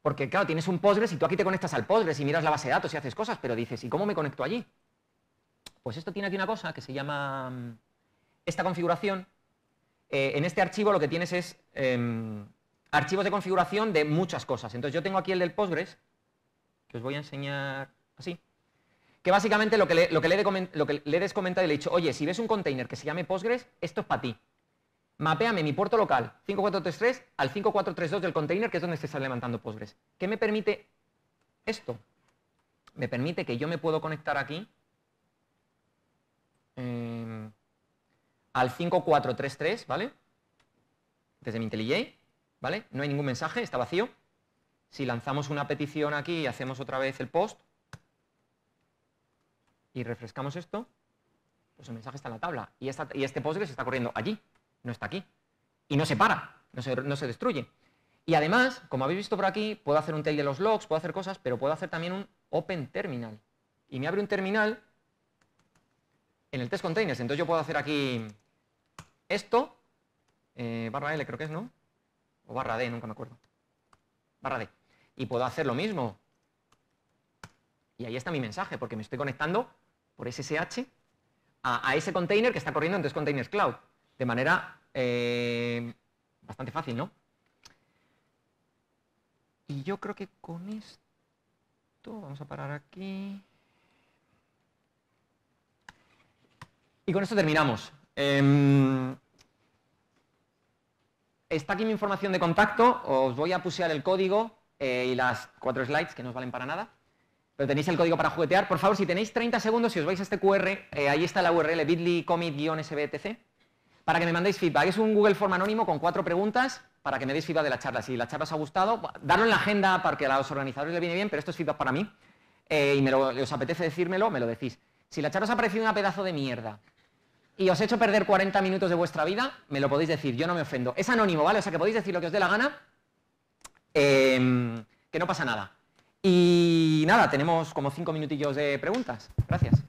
Porque claro, tienes un Postgres y tú aquí te conectas al Postgres y miras la base de datos y haces cosas, pero dices, ¿y cómo me conecto allí? Pues esto tiene aquí una cosa que se llama mm, esta configuración. Eh, en este archivo lo que tienes es em, archivos de configuración de muchas cosas. Entonces yo tengo aquí el del Postgres pues voy a enseñar así, que básicamente lo que, le, lo que he descomentado y le he dicho, oye, si ves un container que se llame Postgres, esto es para ti. Mapeame mi puerto local 5433 al 5432 del container, que es donde se está levantando Postgres. ¿Qué me permite esto? Me permite que yo me puedo conectar aquí em, al 5433, ¿vale? Desde mi IntelliJ, ¿vale? No hay ningún mensaje, está vacío. Si lanzamos una petición aquí y hacemos otra vez el post y refrescamos esto, pues el mensaje está en la tabla. Y, y este se está corriendo allí, no está aquí. Y no se para, no se, destruye. Y además, como habéis visto por aquí, puedo hacer un tail de los logs, puedo hacer cosas, pero puedo hacer también un open terminal. Y me abre un terminal en el test containers. Entonces yo puedo hacer aquí esto, eh, barra L creo que es, ¿no? O barra D, nunca me acuerdo. Barra D y puedo hacer lo mismo. Y ahí está mi mensaje, porque me estoy conectando por SSH a, ese container que está corriendo en tres containers cloud. De manera eh, bastante fácil, ¿no? Y yo creo que con esto, vamos a parar aquí. Y con esto terminamos. Em, está aquí mi información de contacto, os voy a pusear el código eh, y las cuatro slides que no os valen para nada. Pero tenéis el código para juguetear. Por favor, si tenéis 30 segundos, si os vais a este QR, eh, ahí está la URL bit.ly commit-sbtc, para que me mandéis feedback. Es un Google Form anónimo con cuatro preguntas para que me deis feedback de la charla. Si la charla os ha gustado, darlo en la agenda para que a los organizadores les viene bien, pero esto es feedback para mí. Eh, y me os apetece decírmelo, me lo decís. Si la charla os ha parecido una pedazo de mierda y os he hecho perder 40 minutos de vuestra vida, me lo podéis decir, yo no me ofendo. Es anónimo, ¿vale? O sea que podéis decir lo que os dé la gana, Em, que no pasa nada. Y nada, tenemos como cinco minutillos de preguntas. Gracias.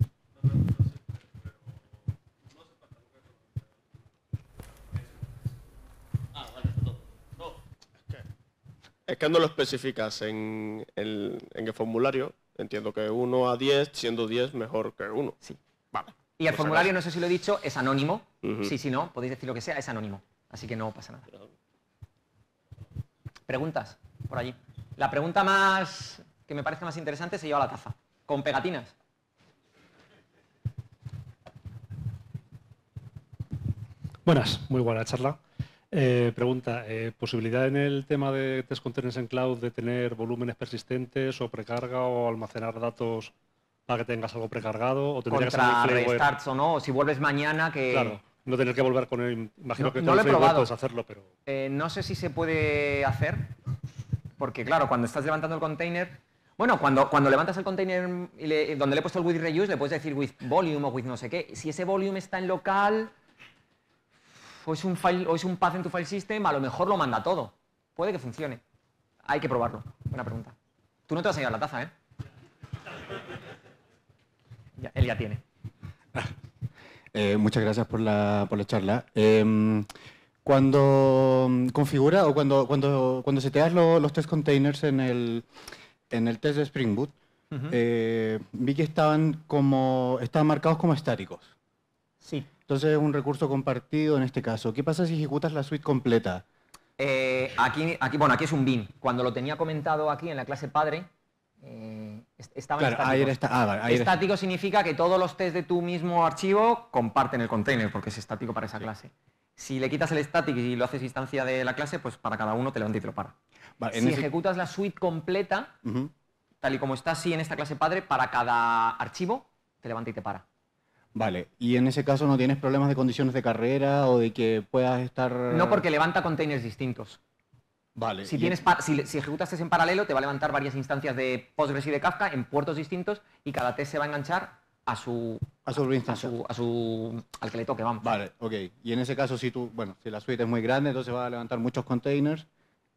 Es que no lo especificas en el, en el, formulario. Entiendo que uno a 10, siendo 10 mejor que uno. Sí. Y el pues formulario, no sé si lo he dicho, es anónimo. Sí, sí, no, podéis decir lo que sea, es anónimo. Así que no pasa nada. Preguntas, por allí. La pregunta más que me parece más interesante se lleva la taza, con pegatinas. Buenas, muy buena charla. Eh, pregunta, eh, ¿posibilidad en el tema de test containers en cloud de tener volúmenes persistentes o precarga o almacenar datos para que tengas algo precargado? O Contra restarts o no, o si vuelves mañana que... Claro no tener que volver con él. Imagino que no lo he probado. Eh, no sé si se puede hacer, porque claro, cuando estás levantando el container. Bueno, cuando, cuando levantas el container y donde le he puesto el with reuse, le puedes decir with volume o with no sé qué. Si ese volume está en local, o es un, file, es un path en tu file system, a lo mejor lo manda todo. Puede que funcione. Hay que probarlo. Buena pregunta. Tú no te vas a llevar la taza, ¿eh? él ya tiene. Eh, muchas gracias por la, por la charla. Em, cuando mm, configura o cuando, cuando, cuando seteas los test containers en el, en el test de Spring Boot, eh, vi que estaban, como, estaban marcados como estáticos. Sí. Entonces es un recurso compartido en este caso. ¿Qué pasa si ejecutas la suite completa? Eh, aquí, aquí, bueno, aquí es un bin. Cuando lo tenía comentado aquí en la clase padre, eh, ah, estático significa que todos los test de tu mismo archivo comparten el container, porque es estático para esa clase. Si le quitas el static y lo haces instancia de la clase, pues para cada uno te levanta y te lo para. si ejecutas la suite completa, tal y como está así en esta clase padre, para cada archivo te levanta y te para. Vale, y en ese caso no tienes problemas de condiciones de carrera o de que puedas estar... No, porque levanta containers distintos. Si, tienes ejecutas test en paralelo, te va a levantar varias instancias de Postgres y de Kafka en puertos distintos y cada test se va a enganchar a su a su, a al que le toque, vamos. Vale, ok. Y en ese caso, si tú, bueno, si la suite es muy grande, entonces va a levantar muchos containers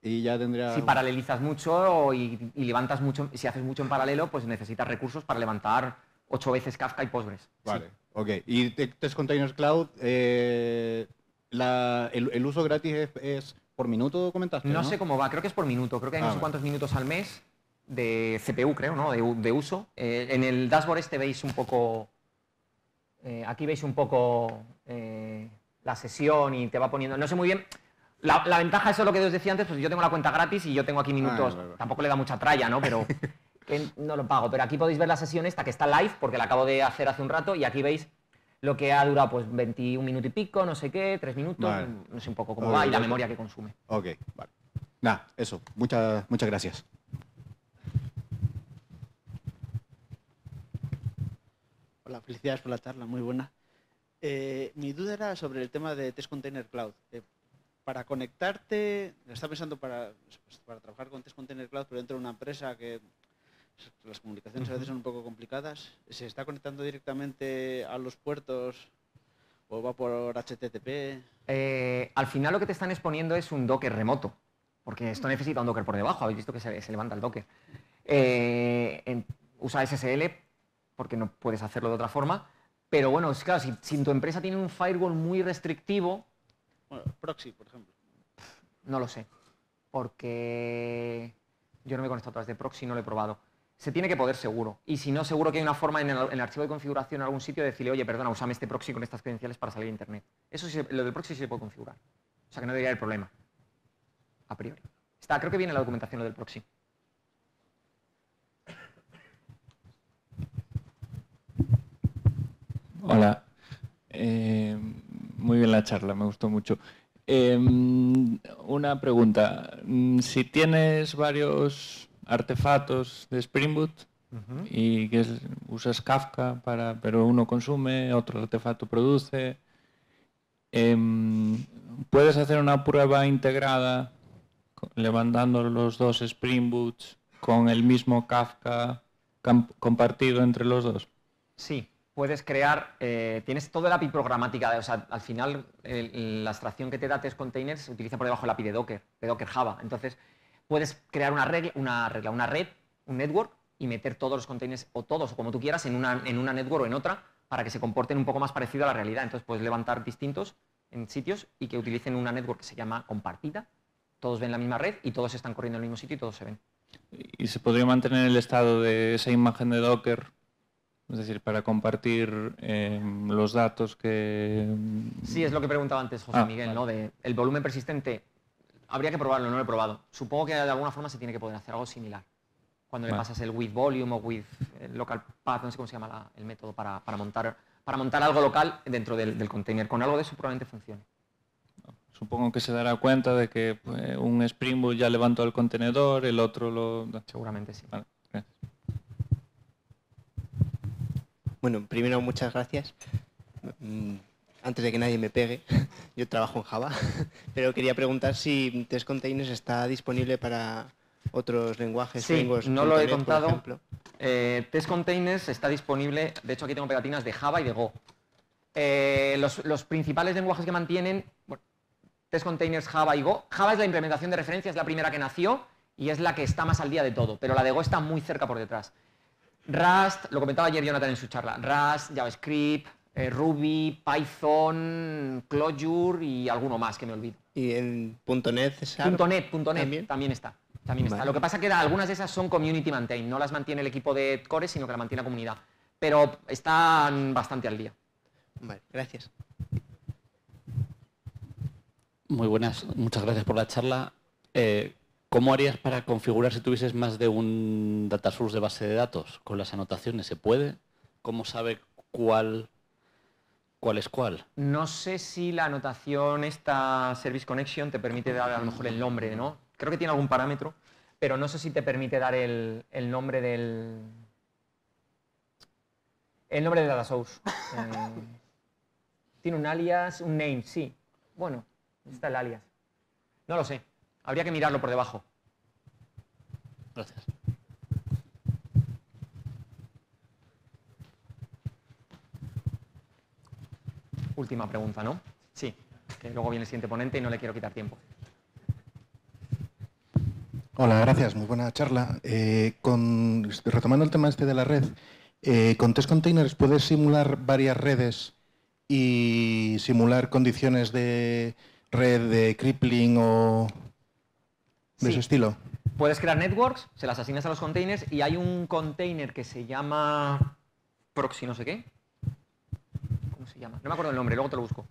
y ya tendría... Si paralelizas mucho y, levantas mucho, si haces mucho en paralelo, pues necesitas recursos para levantar ocho veces Kafka y Postgres. Vale, ok. Y Test Containers Cloud, eh, el, uso gratis es ¿Por minuto comentaste? No, no, sé cómo va, creo que es por minuto, creo que hay ah, no sé cuántos minutos al mes de CPU, creo, ¿no? De, uso. Eh, en el dashboard este veis un poco, eh, aquí veis un poco eh, la sesión y te va poniendo, no sé muy bien, la, ventaja, eso es lo que os decía antes, pues yo tengo la cuenta gratis y yo tengo aquí ah, minutos. Tampoco le da mucha tralla, ¿no? Pero no lo pago. Pero aquí podéis ver la sesión esta que está live, porque la acabo de hacer hace un rato, y aquí veis lo que ha durado pues 21 minutos y pico, no sé qué, 3 minutos, no sé un poco cómo va y la memoria que consume. Ok, vale. Nada, eso. Muchas, muchas gracias. Hola, felicidades por la charla, muy buena. Eh, mi duda era sobre el tema de Test Container Cloud. Eh, para conectarte, estaba pensando para, para trabajar con Test Container Cloud, pero dentro de una empresa que las comunicaciones a veces son un poco complicadas. ¿Se está conectando directamente a los puertos o va por HTTP? Eh, al final lo que te están exponiendo es un Docker remoto, porque esto necesita un Docker por debajo. Habéis visto que se, levanta el Docker. Eh, usa SSL porque no puedes hacerlo de otra forma. Pero bueno, es claro, si, tu empresa tiene un firewall muy restrictivo... Bueno, proxy, por ejemplo. No lo sé, porque yo no me he conectado a través de proxy, no lo he probado se tiene que poder seguro. Y si no, seguro que hay una forma en el, archivo de configuración en algún sitio de decirle, oye, perdona, usame este proxy con estas credenciales para salir a Internet. Eso sí, lo del proxy sí se puede configurar. O sea que no debería el problema. A priori. Está, creo que viene la documentación lo del proxy. Hola. Eh, muy bien la charla, me gustó mucho. Eh, una pregunta. Mm, si tienes varios artefactos de Spring Boot y que usas Kafka para, pero uno consume, otro artefacto produce. Em, puedes hacer una prueba integrada levantando los dos Spring Boots con el mismo Kafka compartido entre los dos. Sí, puedes crear, eh, tienes toda la API programática, o sea, al final la extracción que te da test containers se utiliza por debajo la API de Docker, de Docker Java. Entonces, puedes crear una regla, una, regla, una red, un network y meter todos los containers o todos o como tú quieras en una, en una network o en otra para que se comporten un poco más parecido a la realidad. Entonces puedes levantar distintos en sitios y que utilicen una network que se llama compartida. Todos ven la misma red y todos están corriendo en el mismo sitio y todos se ven. ¿Y se podría mantener el estado de esa imagen de Docker? Es decir, para compartir eh, los datos que... Sí, es lo que preguntaba antes José ah, Miguel, ¿no? el volumen persistente habría que probarlo, no lo he probado. Supongo que de alguna forma se tiene que poder hacer algo similar. Cuando le pasas el with volume o with eh, local path, no sé cómo se llama el método para, montar, para montar algo local dentro del, container. Con algo de eso probablemente funcione supongo que se dará cuenta de que eh, un Spring Boot ya levantó el contenedor, el otro lo... Seguramente sí. Bueno, primero muchas gracias. Mm, antes de que nadie me pegue, yo trabajo en Java, pero quería preguntar si Test Containers está disponible para otros lenguajes. Sí, no lo he contado. Eh, test Containers está disponible, de hecho aquí tengo pegatinas de Java y de Go. Eh, los, principales lenguajes que mantienen, bueno, Test Containers, Java y Go. Java es la implementación de referencia, es la primera que nació y es la que está más al día de todo, pero la de Go está muy cerca por detrás. Rust, lo comentaba ayer Jonathan en su charla, Rust, JavaScript, eh, Ruby, Python, Clojure y alguno más que me olvido. ¿Y en .NET? Punto .NET, .NET ¿También? está. También Lo que pasa es que algunas de esas son community maintain, no las mantiene el equipo de Core, sino que la mantiene la comunidad. Pero están bastante al día. Vale, gracias. Muy buenas, muchas gracias por la charla. Eh, ¿Cómo harías para configurar si tuvieses más de un data source de base de datos con las anotaciones? ¿Se puede? ¿Cómo sabe cuál ¿Cuál es cuál? No sé si la anotación esta Service Connection te permite dar a lo mejor el nombre, ¿no? Creo que tiene algún parámetro, pero no sé si te permite dar el, nombre del... El nombre de data source. Eh, tiene un alias, un name, sí. Bueno, está el alias. No lo sé. Habría que mirarlo por debajo. Gracias. última pregunta, ¿no? Sí, que luego viene el siguiente ponente y no le quiero quitar tiempo. Hola, gracias, muy buena charla. Eh, retomando el tema este de la red, eh, con test containers puedes simular varias redes y simular condiciones de red de crippling o de ese estilo. Puedes crear networks, se las asignas a los containers y hay un container que se llama proxy no sé qué, no me acuerdo el nombre, luego te lo busco.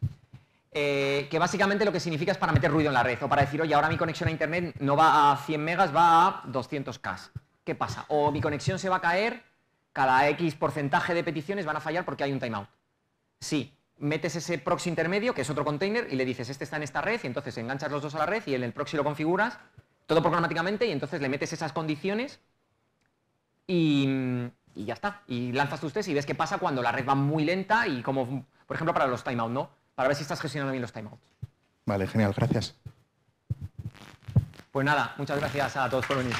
Eh, que básicamente lo que significa es para meter ruido en la red o para decir, oye, ahora mi conexión a internet no va a 100 megas, va a 200K. ¿Qué pasa? O mi conexión se va a caer, cada X porcentaje de peticiones van a fallar porque hay un timeout. Sí, metes ese proxy intermedio, que es otro container, y le dices, este está en esta red, y entonces enganchas los dos a la red y en el proxy lo configuras, todo programáticamente, y entonces le metes esas condiciones y, ya está. Y lanzas tú test y ves qué pasa cuando la red va muy lenta y como por ejemplo, para los timeouts, ¿no? Para ver si estás gestionando bien los timeouts. Vale, genial, gracias. Pues nada, muchas gracias a todos por venir.